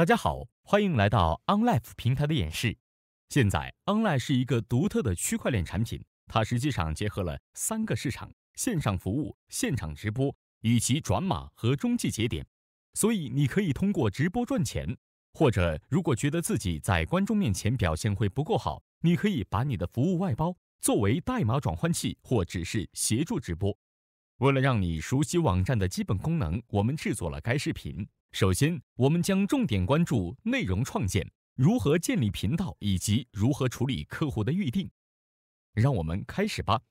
大家好，欢迎来到 o n l i f e 平台的演示。现在 o n l i f e 是一个独特的区块链产品，它实际上结合了三个市场：线上服务、现场直播以及转码和中继节点。所以，你可以通过直播赚钱，或者如果觉得自己在观众面前表现会不够好，你可以把你的服务外包，作为代码转换器或只是协助直播。为了让你熟悉网站的基本功能，我们制作了该视频。首先，我们将重点关注内容创建、如何建立频道以及如何处理客户的预定。让我们开始吧。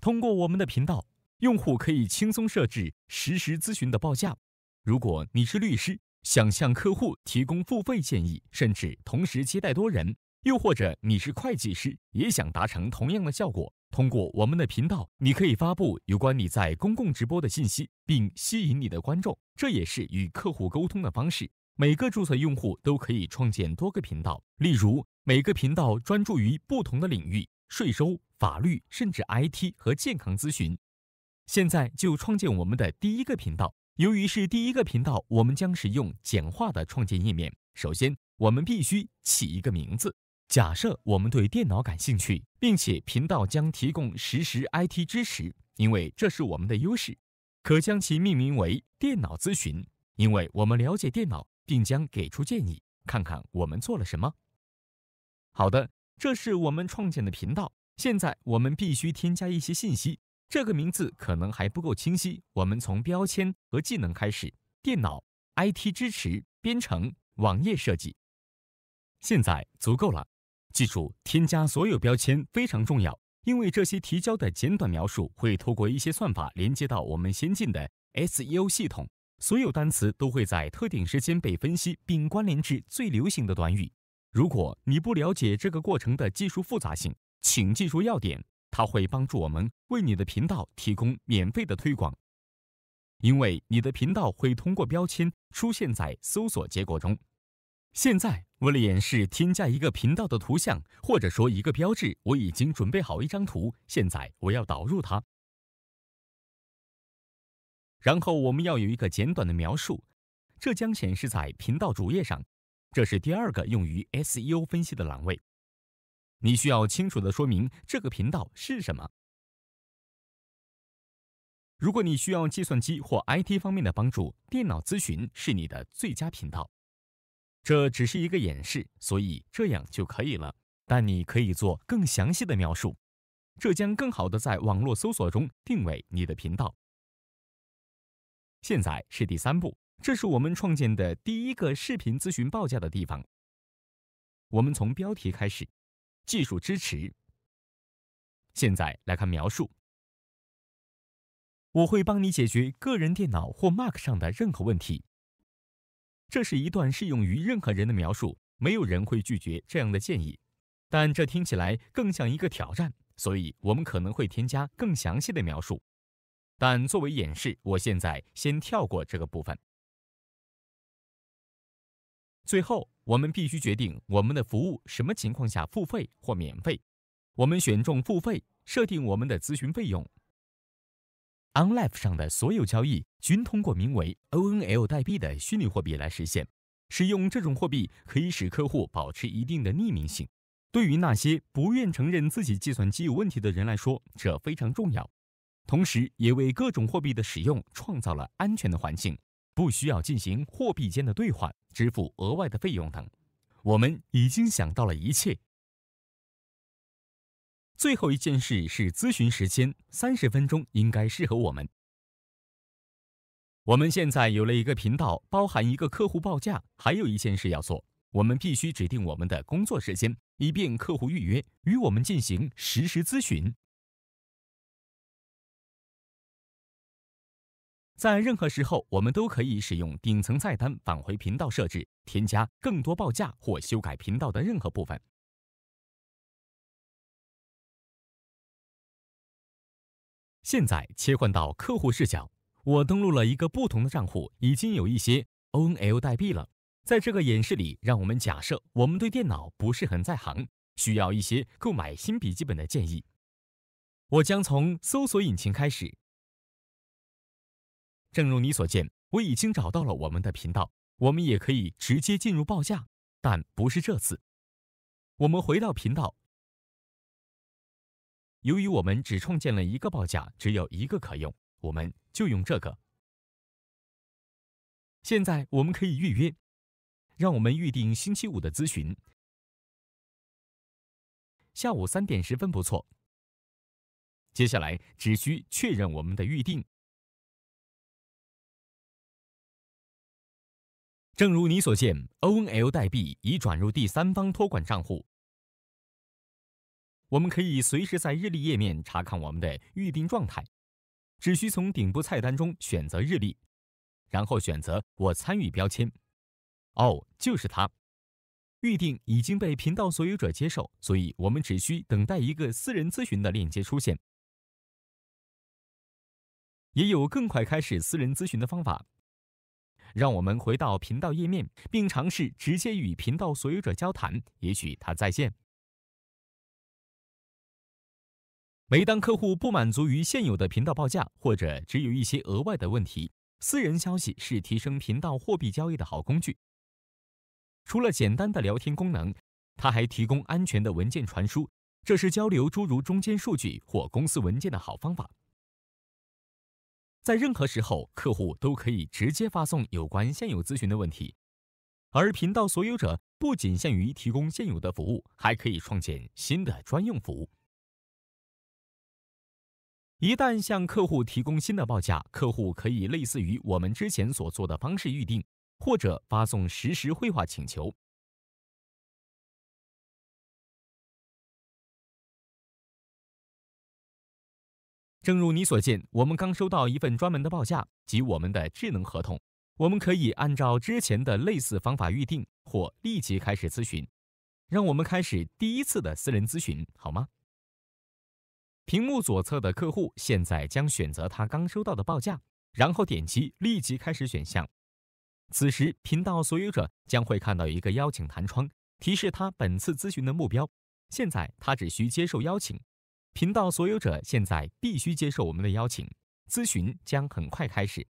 通过我们的频道，用户可以轻松设置实时咨询的报价。如果你是律师，想向客户提供付费建议，甚至同时接待多人。又或者你是会计师，也想达成同样的效果，通过我们的频道，你可以发布有关你在公共直播的信息，并吸引你的观众。这也是与客户沟通的方式。每个注册用户都可以创建多个频道，例如每个频道专注于不同的领域，税收、法律，甚至 IT 和健康咨询。现在就创建我们的第一个频道。由于是第一个频道，我们将使用简化的创建页面。首先，我们必须起一个名字。假设我们对电脑感兴趣，并且频道将提供实时 IT 支持，因为这是我们的优势，可将其命名为“电脑咨询”，因为我们了解电脑，并将给出建议。看看我们做了什么。好的，这是我们创建的频道。现在我们必须添加一些信息。这个名字可能还不够清晰。我们从标签和技能开始：电脑、IT 支持、编程、网页设计。现在足够了。记住，添加所有标签非常重要，因为这些提交的简短描述会透过一些算法连接到我们先进的 SEO 系统。所有单词都会在特定时间被分析并关联至最流行的短语。如果你不了解这个过程的技术复杂性，请记住要点，它会帮助我们为你的频道提供免费的推广，因为你的频道会通过标签出现在搜索结果中。现在。为了演示添加一个频道的图像，或者说一个标志，我已经准备好一张图。现在我要导入它。然后我们要有一个简短的描述，这将显示在频道主页上。这是第二个用于 SEO 分析的栏位。你需要清楚的说明这个频道是什么。如果你需要计算机或 IT 方面的帮助，电脑咨询是你的最佳频道。这只是一个演示，所以这样就可以了。但你可以做更详细的描述，这将更好的在网络搜索中定位你的频道。现在是第三步，这是我们创建的第一个视频咨询报价的地方。我们从标题开始，技术支持。现在来看描述，我会帮你解决个人电脑或 Mac 上的任何问题。这是一段适用于任何人的描述，没有人会拒绝这样的建议，但这听起来更像一个挑战，所以我们可能会添加更详细的描述。但作为演示，我现在先跳过这个部分。最后，我们必须决定我们的服务什么情况下付费或免费。我们选中付费，设定我们的咨询费用。o n l i f e 上的所有交易均通过名为 ONL 代币的虚拟货币来实现。使用这种货币可以使客户保持一定的匿名性。对于那些不愿承认自己计算机有问题的人来说，这非常重要。同时，也为各种货币的使用创造了安全的环境，不需要进行货币间的兑换、支付额外的费用等。我们已经想到了一切。最后一件事是咨询时间，三十分钟应该适合我们。我们现在有了一个频道，包含一个客户报价，还有一件事要做，我们必须指定我们的工作时间，以便客户预约与我们进行实时咨询。在任何时候，我们都可以使用顶层菜单返回频道设置，添加更多报价或修改频道的任何部分。现在切换到客户视角，我登录了一个不同的账户，已经有一些 ONL 代币了。在这个演示里，让我们假设我们对电脑不是很在行，需要一些购买新笔记本的建议。我将从搜索引擎开始。正如你所见，我已经找到了我们的频道。我们也可以直接进入报价，但不是这次。我们回到频道。由于我们只创建了一个报价，只有一个可用，我们就用这个。现在我们可以预约，让我们预定星期五的咨询，下午三点十分不错。接下来只需确认我们的预定。正如你所见，ONL 代币已转入第三方托管账户。我们可以随时在日历页面查看我们的预订状态，只需从顶部菜单中选择日历，然后选择“我参与”标签。哦，就是它！预订已经被频道所有者接受，所以我们只需等待一个私人咨询的链接出现。也有更快开始私人咨询的方法。让我们回到频道页面，并尝试直接与频道所有者交谈，也许他在线。每当客户不满足于现有的频道报价，或者只有一些额外的问题，私人消息是提升频道货币交易的好工具。除了简单的聊天功能，它还提供安全的文件传输，这是交流诸如中间数据或公司文件的好方法。在任何时候，客户都可以直接发送有关现有咨询的问题，而频道所有者不仅限于提供现有的服务，还可以创建新的专用服务。一旦向客户提供新的报价，客户可以类似于我们之前所做的方式预定，或者发送实时会话请求。正如你所见，我们刚收到一份专门的报价及我们的智能合同。我们可以按照之前的类似方法预定或立即开始咨询。让我们开始第一次的私人咨询，好吗？屏幕左侧的客户现在将选择他刚收到的报价，然后点击立即开始选项。此时，频道所有者将会看到一个邀请弹窗，提示他本次咨询的目标。现在他只需接受邀请。频道所有者现在必须接受我们的邀请，咨询将很快开始。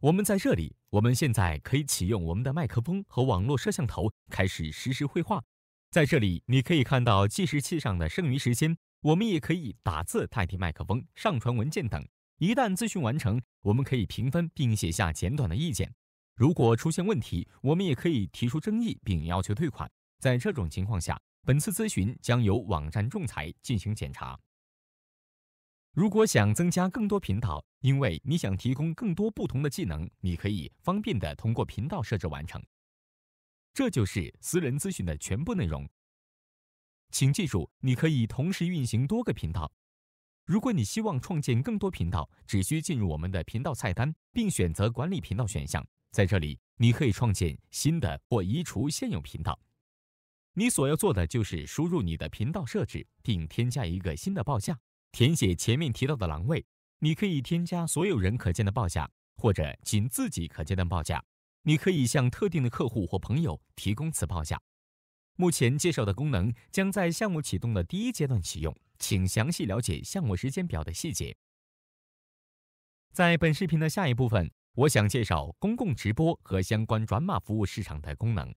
我们在这里，我们现在可以启用我们的麦克风和网络摄像头，开始实时绘画。在这里，你可以看到计时器上的剩余时间。我们也可以打字代替麦克风上传文件等。一旦咨询完成，我们可以评分并写下简短的意见。如果出现问题，我们也可以提出争议并要求退款。在这种情况下，本次咨询将由网站仲裁进行检查。如果想增加更多频道，因为你想提供更多不同的技能，你可以方便的通过频道设置完成。这就是私人咨询的全部内容。请记住，你可以同时运行多个频道。如果你希望创建更多频道，只需进入我们的频道菜单，并选择管理频道选项。在这里，你可以创建新的或移除现有频道。你所要做的就是输入你的频道设置，并添加一个新的报价。填写前面提到的栏位，你可以添加所有人可见的报价，或者仅自己可见的报价。你可以向特定的客户或朋友提供此报价。目前介绍的功能将在项目启动的第一阶段启用，请详细了解项目时间表的细节。在本视频的下一部分，我想介绍公共直播和相关转码服务市场的功能。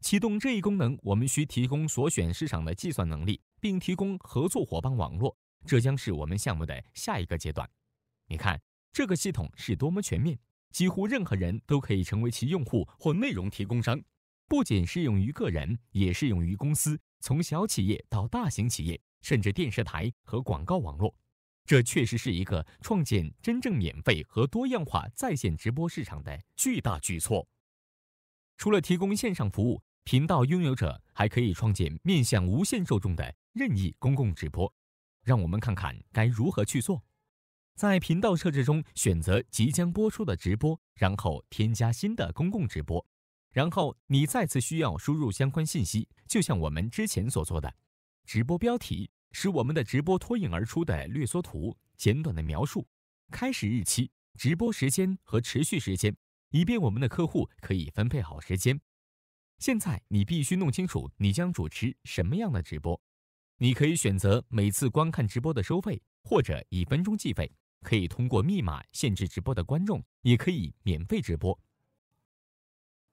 启动这一功能，我们需提供所选市场的计算能力，并提供合作伙伴网络。这将是我们项目的下一个阶段。你看，这个系统是多么全面，几乎任何人都可以成为其用户或内容提供商。不仅适用于个人，也适用于公司，从小企业到大型企业，甚至电视台和广告网络。这确实是一个创建真正免费和多样化在线直播市场的巨大举措。除了提供线上服务，频道拥有者还可以创建面向无限受众的任意公共直播。让我们看看该如何去做。在频道设置中选择即将播出的直播，然后添加新的公共直播。然后你再次需要输入相关信息，就像我们之前所做的。直播标题使我们的直播脱颖而出的略缩图、简短的描述、开始日期、直播时间和持续时间，以便我们的客户可以分配好时间。现在你必须弄清楚你将主持什么样的直播。你可以选择每次观看直播的收费，或者以分钟计费。可以通过密码限制直播的观众，也可以免费直播。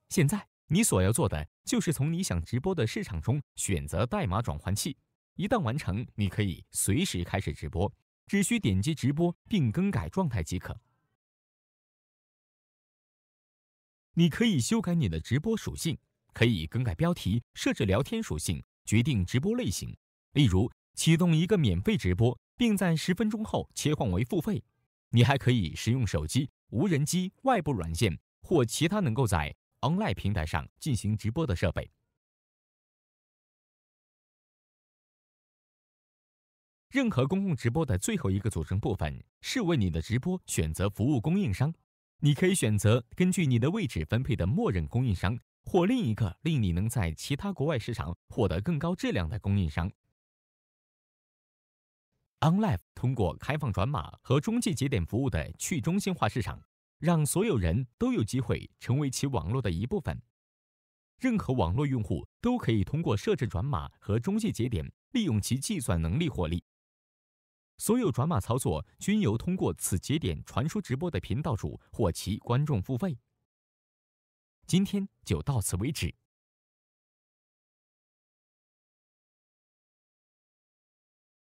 现在你所要做的就是从你想直播的市场中选择代码转换器。一旦完成，你可以随时开始直播，只需点击直播并更改状态即可。你可以修改你的直播属性，可以更改标题，设置聊天属性，决定直播类型。例如，启动一个免费直播，并在十分钟后切换为付费。你还可以使用手机、无人机、外部软件或其他能够在 o n l i n e 平台上进行直播的设备。任何公共直播的最后一个组成部分是为你的直播选择服务供应商。你可以选择根据你的位置分配的默认供应商，或另一个令你能在其他国外市场获得更高质量的供应商。OnLive 通过开放转码和中介节点服务的去中心化市场。让所有人都有机会成为其网络的一部分。任何网络用户都可以通过设置转码和中介节点，利用其计算能力获利。所有转码操作均由通过此节点传输直播的频道主或其观众付费。今天就到此为止。